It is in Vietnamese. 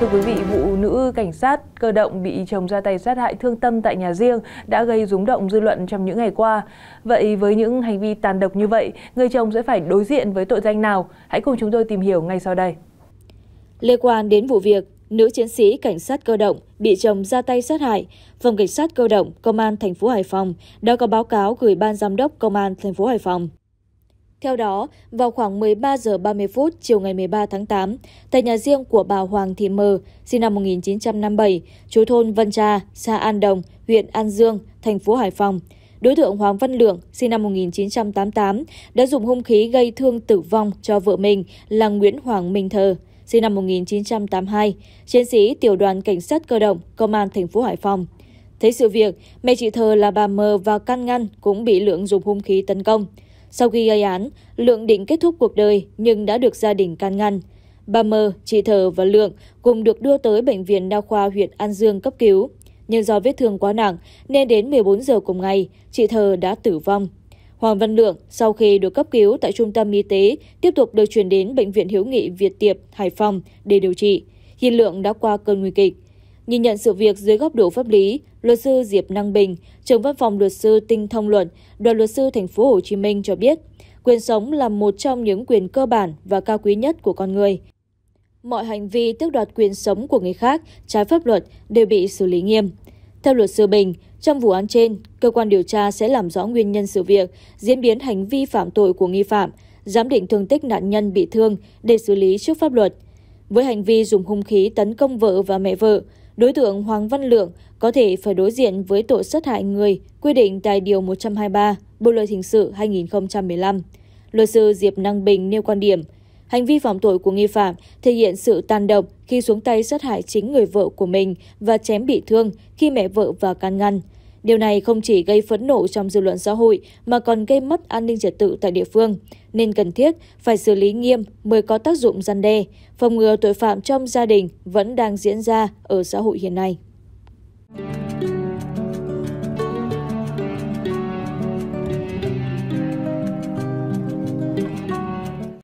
Thưa quý vị, vụ nữ cảnh sát cơ động bị chồng ra tay sát hại thương tâm tại nhà riêng đã gây rúng động dư luận trong những ngày qua. Vậy với những hành vi tàn độc như vậy, người chồng sẽ phải đối diện với tội danh nào? Hãy cùng chúng tôi tìm hiểu ngay sau đây. Liên quan đến vụ việc, nữ chiến sĩ cảnh sát cơ động bị chồng ra tay sát hại, phòng cảnh sát cơ động công an thành phố Hải Phòng đã có báo cáo gửi ban giám đốc công an thành phố Hải Phòng. Theo đó, vào khoảng 13 giờ 30 phút chiều ngày 13 tháng 8, tại nhà riêng của bà Hoàng Thị Mờ, sinh năm 1957, chú thôn Vân Trà, xã An Đồng, huyện An Dương, thành phố Hải Phòng, đối tượng Hoàng Văn Lượng, sinh năm 1988, đã dùng hung khí gây thương tử vong cho vợ mình là Nguyễn Hoàng Minh Thờ, sinh năm 1982, chiến sĩ tiểu đoàn cảnh sát cơ động, công an thành phố Hải Phòng. Thấy sự việc, mẹ chị Thờ là bà Mờ và can ngăn cũng bị Lượng dùng hung khí tấn công. Sau khi gây án, Lượng định kết thúc cuộc đời nhưng đã được gia đình can ngăn. Bà Mơ, chị Thờ và Lượng cùng được đưa tới Bệnh viện Đa khoa huyện An Dương cấp cứu. Nhưng do vết thương quá nặng nên đến 14 giờ cùng ngày, chị Thờ đã tử vong. Hoàng Văn Lượng sau khi được cấp cứu tại trung tâm y tế tiếp tục được chuyển đến Bệnh viện Hiếu nghị Việt Tiệp, Hải Phòng để điều trị. Hiện Lượng đã qua cơn nguy kịch. Nhìn nhận sự việc dưới góc độ pháp lý, Luật sư Diệp Năng Bình, trưởng văn phòng luật sư Tinh Thông Luận, đoàn luật sư thành phố Hồ Chí Minh cho biết, quyền sống là một trong những quyền cơ bản và cao quý nhất của con người. Mọi hành vi tước đoạt quyền sống của người khác trái pháp luật đều bị xử lý nghiêm. Theo luật sư Bình, trong vụ án trên, cơ quan điều tra sẽ làm rõ nguyên nhân sự việc, diễn biến hành vi phạm tội của nghi phạm, giám định thương tích nạn nhân bị thương để xử lý trước pháp luật. Với hành vi dùng hung khí tấn công vợ và mẹ vợ, đối tượng Hoàng Văn Lượng có thể phải đối diện với tội sát hại người quy định tại Điều 123 Bộ Luật Hình sự 2015. Luật sư Diệp Năng Bình nêu quan điểm, hành vi phạm tội của nghi phạm thể hiện sự tàn độc khi xuống tay sát hại chính người vợ của mình và chém bị thương khi mẹ vợ và can ngăn. Điều này không chỉ gây phẫn nộ trong dư luận xã hội mà còn gây mất an ninh trật tự tại địa phương, nên cần thiết phải xử lý nghiêm mới có tác dụng gian đe, phòng ngừa tội phạm trong gia đình vẫn đang diễn ra ở xã hội hiện nay.